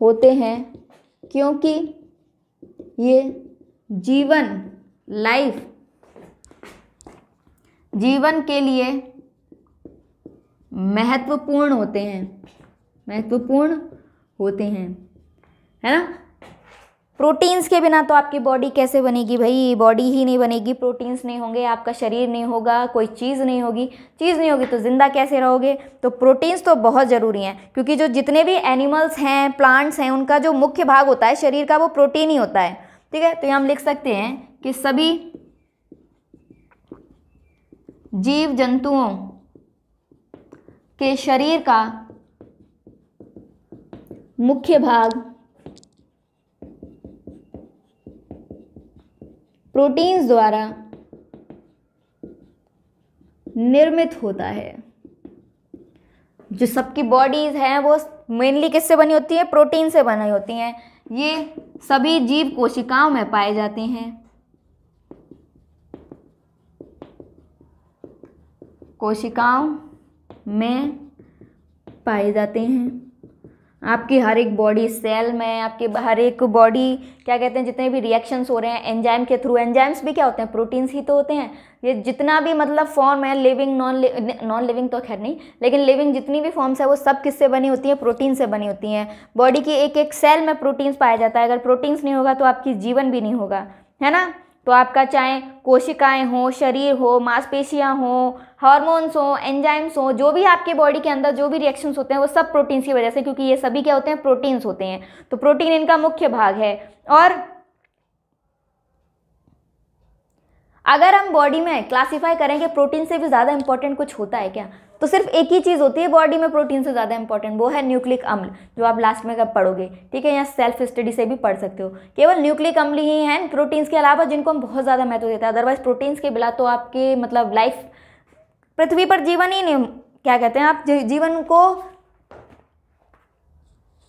होते हैं क्योंकि ये जीवन लाइफ जीवन के लिए महत्वपूर्ण होते हैं महत्वपूर्ण होते हैं है ना प्रोटीन्स के बिना तो आपकी बॉडी कैसे बनेगी भाई बॉडी ही नहीं बनेगी प्रोटीन्स नहीं होंगे आपका शरीर नहीं होगा कोई चीज़ नहीं होगी चीज़ नहीं होगी तो ज़िंदा कैसे रहोगे तो प्रोटीन्स तो बहुत ज़रूरी हैं क्योंकि जो जितने भी एनिमल्स हैं प्लांट्स हैं उनका जो मुख्य भाग होता है शरीर का वो प्रोटीन ही होता है ठीक है तो ये हम लिख सकते हैं कि सभी जीव जंतुओं के शरीर का मुख्य भाग प्रोटीन्स द्वारा निर्मित होता है जो सबकी बॉडीज हैं वो मेनली किससे बनी होती है प्रोटीन से बनी होती हैं ये सभी जीव कोशिकाओं में पाए जाते हैं कोशिकाओं में पाए जाते हैं आपकी हर एक बॉडी सेल में आपके हर एक बॉडी क्या कहते हैं जितने भी रिएक्शंस हो रहे हैं एंजाइम के थ्रू एंजाइम्स भी क्या होते हैं प्रोटीन्स ही तो होते हैं ये जितना भी मतलब फॉर्म है लिविंग नॉन नॉन लिविंग तो खैर नहीं लेकिन लिविंग जितनी भी फॉर्म्स है वो सब किससे बनी होती हैं प्रोटीन से बनी होती हैं बॉडी की एक एक सेल में प्रोटीन्स पाया जाता है अगर प्रोटीन्स नहीं होगा तो आपकी जीवन भी नहीं होगा है ना तो आपका चाहे कोशिकाएं हो शरीर हो मांसपेशियां हो हार्मोन्स हो एंजाइम्स हो जो भी आपके बॉडी के अंदर जो भी रिएक्शंस होते हैं वो सब प्रोटीन्स की वजह से क्योंकि ये सभी क्या होते हैं प्रोटीन्स होते हैं तो प्रोटीन इनका मुख्य भाग है और अगर हम बॉडी में क्लासीफाई करेंगे प्रोटीन से भी ज़्यादा इंपॉर्टेंट कुछ होता है क्या तो सिर्फ एक ही चीज़ होती है बॉडी में प्रोटीन से ज़्यादा इंपॉर्टेंट वो है न्यूक्लिक अम्ल जो आप लास्ट में कब पढ़ोगे ठीक है या सेल्फ स्टडी से भी पढ़ सकते हो केवल न्यूक्लिक अम्ल ही हैं प्रोटीन्स के अलावा जिनको हम बहुत ज़्यादा महत्व देते हैं अदरवाइज प्रोटीन्स के बिना तो आपके मतलब लाइफ पृथ्वी पर जीवन ही नहीं क्या कहते हैं आप जीवन को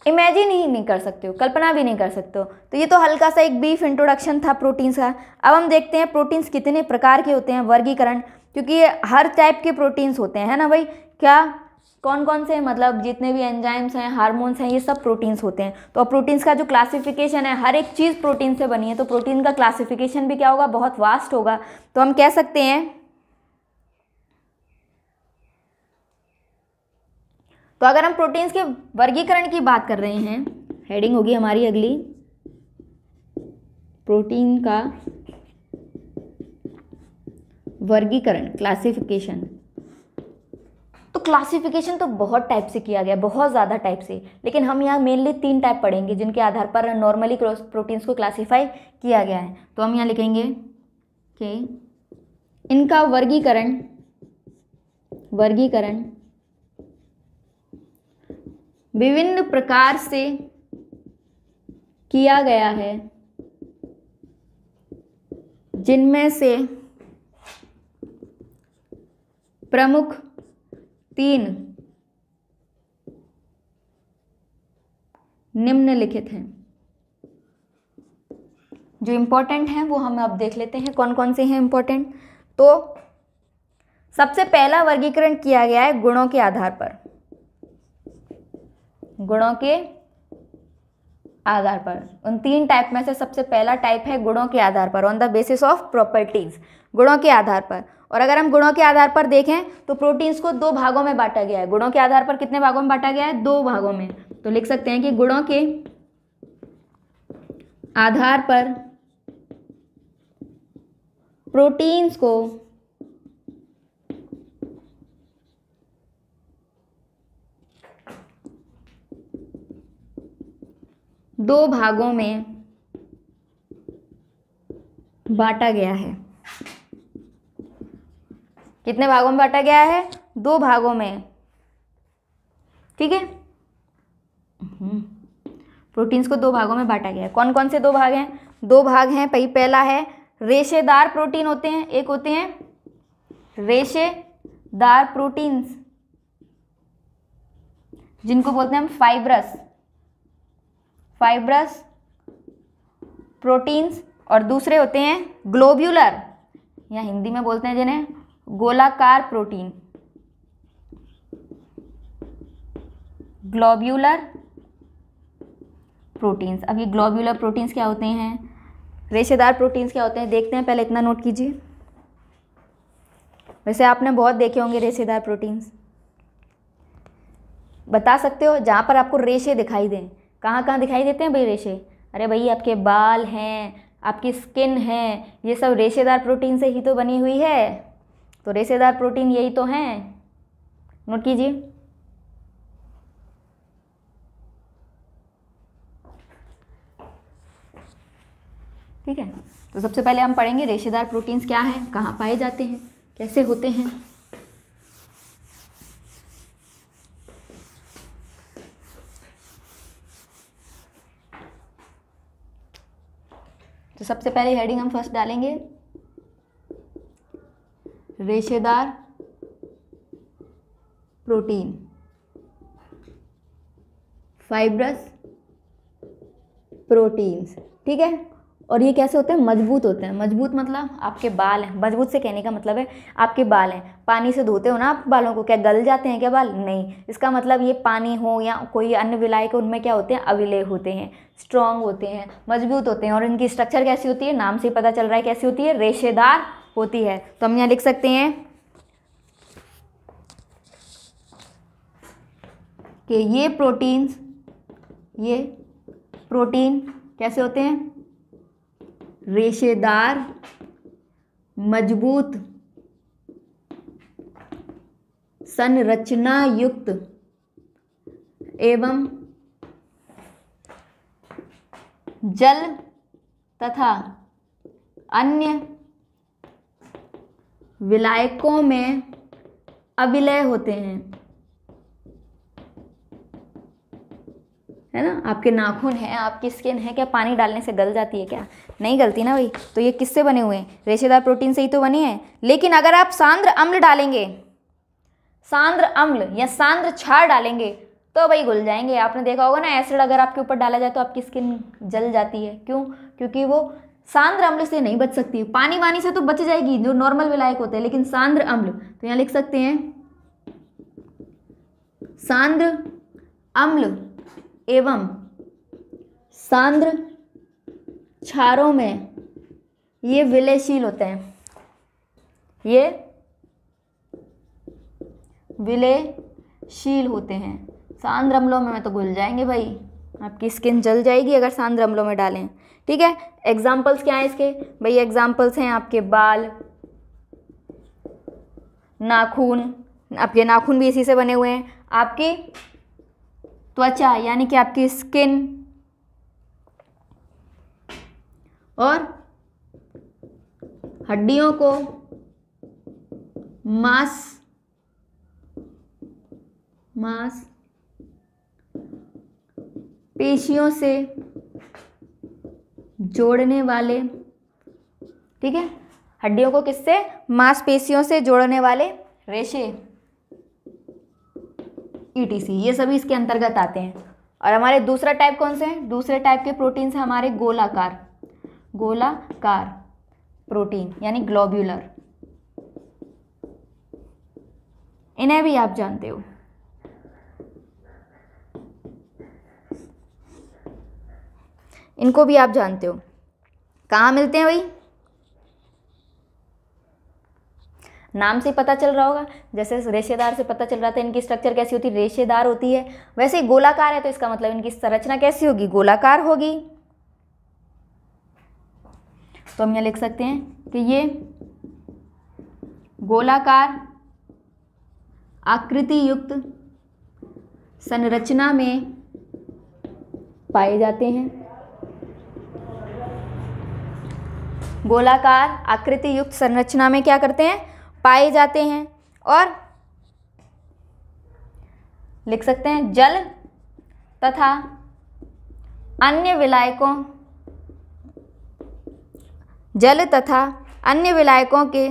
इमेजिन ही नहीं कर सकते हो कल्पना भी नहीं कर सकते हो तो ये तो हल्का सा एक बीफ इंट्रोडक्शन था प्रोटीन्स का अब हम देखते हैं प्रोटीन्स कितने प्रकार के होते हैं वर्गीकरण क्योंकि ये हर टाइप के प्रोटीन्स होते हैं है ना भाई क्या कौन कौन से मतलब जितने भी एंजाइम्स हैं हार्मोन्स हैं ये सब प्रोटीन्स होते हैं तो प्रोटीन्स का जो क्लासिफिकेशन है हर एक चीज़ प्रोटीन से बनी है तो प्रोटीन का क्लासिफिकेशन भी क्या होगा बहुत वास्ट होगा तो हम कह सकते हैं तो अगर हम प्रोटीन्स के वर्गीकरण की बात कर रहे हैं हेडिंग होगी हमारी अगली प्रोटीन का वर्गीकरण क्लासिफिकेशन तो क्लासिफिकेशन तो बहुत टाइप से किया गया बहुत ज़्यादा टाइप से लेकिन हम यहाँ मेनली तीन टाइप पढ़ेंगे जिनके आधार पर नॉर्मली प्रोटीन्स को क्लासिफाई किया गया है तो हम यहाँ लिखेंगे कि इनका वर्गीकरण वर्गीकरण विभिन्न प्रकार से किया गया है जिनमें से प्रमुख तीन निम्नलिखित हैं जो इम्पोर्टेंट हैं वो हम अब देख लेते हैं कौन कौन से हैं इम्पोर्टेंट तो सबसे पहला वर्गीकरण किया गया है गुणों के आधार पर गुणों के आधार पर उन तीन टाइप में से सबसे पहला टाइप है गुणों के आधार पर on the basis of properties गुणों के आधार पर और अगर हम गुणों के आधार पर देखें तो प्रोटीन्स को दो भागों में बांटा गया है गुणों के आधार पर कितने भागों में बांटा गया है दो भागों में तो लिख सकते हैं कि गुणों के आधार पर प्रोटीन्स को दो भागों में बांटा गया है कितने भागों में बांटा गया है दो भागों में ठीक है हम्म। प्रोटीन्स को दो भागों में बांटा गया है कौन कौन से दो भाग हैं दो भाग हैं भाई पहला है रेशेदार प्रोटीन होते हैं एक होते हैं रेशेदार प्रोटीन्स जिनको बोलते हैं हम फाइब्रस फाइब्रस प्रोटीन्स और दूसरे होते हैं ग्लोब्यूलर या हिंदी में बोलते हैं जिन्हें गोलाकार प्रोटीन ग्लोब्यूलर प्रोटीन्स अब ये ग्लोब्यूलर प्रोटीन्स क्या होते हैं रेशेदार प्रोटीन्स क्या होते हैं देखते हैं पहले इतना नोट कीजिए वैसे आपने बहुत देखे होंगे रेशेदार प्रोटीन्स बता सकते हो जहाँ पर आपको रेशे दिखाई दें कहाँ कहाँ दिखाई देते हैं भाई रेशे अरे भाई आपके बाल हैं आपकी स्किन है ये सब रेशेदार प्रोटीन से ही तो बनी हुई है तो रेशेदार प्रोटीन यही तो हैं नोट कीजिए ठीक है तो सबसे पहले हम पढ़ेंगे रेशेदार प्रोटीन्स क्या हैं कहाँ पाए जाते हैं कैसे होते हैं तो सबसे पहले हेडिंग हम फर्स्ट डालेंगे रेशेदार प्रोटीन फाइब्रस प्रोटीन्स ठीक है और ये कैसे होते हैं मजबूत होते हैं मजबूत मतलब आपके बाल हैं मजबूत से कहने का मतलब है आपके बाल हैं पानी से धोते हो ना आप बालों को क्या गल जाते हैं क्या बाल नहीं इसका मतलब ये पानी हो या कोई अन्य विलायक उनमें क्या होते हैं अविलय होते हैं स्ट्रॉन्ग होते हैं मजबूत होते हैं और इनकी स्ट्रक्चर कैसी होती है नाम से ही पता चल रहा है कैसी होती है रेशेदार होती है तो हम यहाँ लिख सकते हैं कि ये प्रोटीन्स ये प्रोटीन कैसे होते हैं रेशेदार मजबूत संरचना युक्त एवं जल तथा अन्य विलायकों में अविलय होते हैं है ना आपके नाखून है आपकी स्किन है क्या पानी डालने से गल जाती है क्या नहीं गलती ना भाई तो ये किससे बने हुए हैं रेशेदार प्रोटीन से ही तो बने हैं लेकिन अगर आप सांद्र अम्ल डालेंगे सांद्र अम्ल या सांद्र छार डालेंगे तो भाई घुल जाएंगे आपने देखा होगा ना एसिड अगर आपके ऊपर डाला जाए तो आपकी स्किन जल जाती है क्यों क्योंकि वो सांद्र अम्ल से नहीं बच सकती पानी वानी से तो बच जाएगी जो नॉर्मल विलायक होते हैं लेकिन सांद्र अम्ल तो यहाँ लिख सकते हैं सांद्र अम्ल एवं सांद्र क्षारों में ये विलयशील होते हैं ये विलयशील होते हैं सांद्र अम्लों में तो घुल जाएंगे भाई आपकी स्किन जल जाएगी अगर सांद्र अम्लों में डालें ठीक है एग्जाम्पल्स क्या हैं इसके भाई एग्जाम्पल्स हैं आपके बाल नाखून आपके नाखून भी इसी से बने हुए हैं आपकी त्वचा यानी कि आपकी स्किन और हड्डियों को मांस मांस पेशियों से जोड़ने वाले ठीक है हड्डियों को किससे मांसपेशियों से जोड़ने वाले रेशे ईटीसी e ये सभी इसके अंतर्गत आते हैं और हमारे दूसरा टाइप कौन से हैं दूसरे टाइप के प्रोटीन्स हमारे गोलाकार गोलाकार प्रोटीन यानी ग्लोब्यूलर इन्हें भी आप जानते हो इनको भी आप जानते हो कहाँ मिलते हैं भाई नाम से पता चल रहा होगा जैसे रेशेदार से पता चल रहा था इनकी स्ट्रक्चर कैसी होती है रेशेदार होती है वैसे ही गोलाकार है तो इसका मतलब इनकी संरचना कैसी होगी गोलाकार होगी तो हम यह लिख सकते हैं कि ये गोलाकार आकृति युक्त संरचना में पाए जाते हैं गोलाकार आकृति युक्त संरचना में क्या करते हैं पाए जाते हैं और लिख सकते हैं जल तथा अन्य विलायकों जल तथा अन्य विलायकों के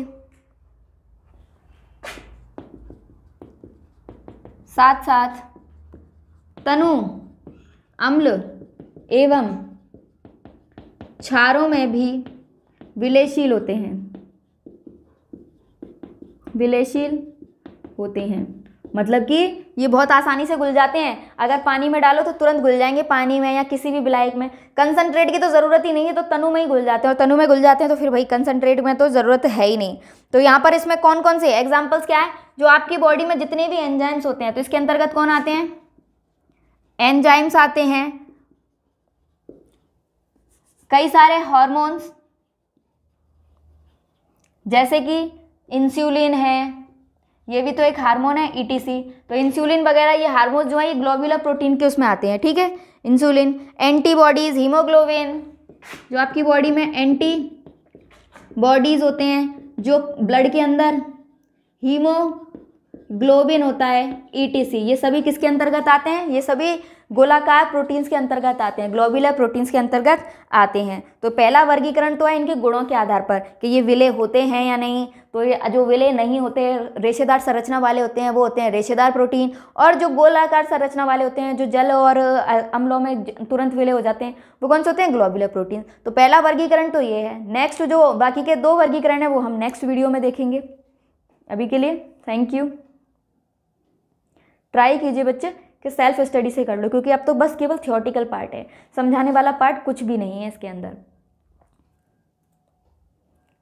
साथ साथ तनु अम्ल एवं क्षारों में भी विलेशील होते हैं विलयशील होते हैं मतलब कि ये बहुत आसानी से घुल जाते हैं अगर पानी में डालो तो तुरंत घुल जाएंगे पानी में या किसी भी बिलायक में कंसनट्रेट की तो ज़रूरत ही नहीं है तो तनु में ही घुल जाते हैं और तनु में घुल जाते हैं तो फिर भाई कंसनट्रेट में तो ज़रूरत है ही नहीं तो यहाँ पर इसमें कौन कौन से एग्जाम्पल्स क्या है जो आपकी बॉडी में जितने भी एंजाइम्स होते हैं तो इसके अंतर्गत कौन आते हैं एंजाइम्स आते हैं कई सारे हॉर्मोन्स जैसे कि इंसुलिन है ये भी तो एक हार्मोन है ईटीसी e तो इंसुलिन वगैरह ये हार्मोन जो है ये ग्लोबुलर प्रोटीन के उसमें आते हैं ठीक है इंसुलिन एंटीबॉडीज हीमोग्लोबिन जो आपकी बॉडी में एंटी बॉडीज होते हैं जो ब्लड के अंदर हीमोग्लोबिन होता है ईटीसी e ये सभी किसके अंतर्गत आते हैं ये सभी गोलाकार प्रोटीन्स के अंतर्गत आते हैं ग्लोबुलर प्रोटीन्स के अंतर्गत आते हैं तो पहला वर्गीकरण तो है इनके गुणों के आधार पर कि ये विलय होते हैं या नहीं तो ये जो विलय नहीं होते रेशेदार संरचना वाले होते हैं वो होते हैं रेशेदार प्रोटीन और जो गोलाकार संरचना वाले होते हैं जो जल और अम्लों में तुरंत विलय हो जाते हैं वो कौन से होते हैं ग्लोबुलर प्रोटीन तो पहला वर्गीकरण तो ये है नेक्स्ट जो बाकी के दो वर्गीकरण है वो हम नेक्स्ट वीडियो में देखेंगे अभी के लिए थैंक यू ट्राई कीजिए बच्चे कि सेल्फ स्टडी से कर लो क्योंकि अब तो बस केवल थियोटिकल पार्ट है समझाने वाला पार्ट कुछ भी नहीं है इसके अंदर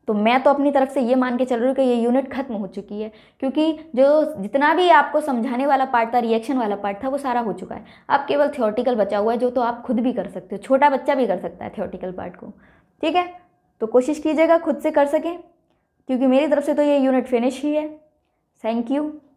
तो मैं तो अपनी तरफ से ये मान के चल रही हूँ कि ये यूनिट खत्म हो चुकी है क्योंकि जो जितना भी आपको समझाने वाला पार्ट था रिएक्शन वाला पार्ट था वो सारा हो चुका है अब केवल थियोटिकल बचा हुआ है जो तो आप खुद भी कर सकते हो छोटा बच्चा भी कर सकता है थियोटिकल पार्ट को ठीक है तो कोशिश कीजिएगा खुद से कर सकें क्योंकि मेरी तरफ से तो ये यूनिट फिनिश ही है थैंक यू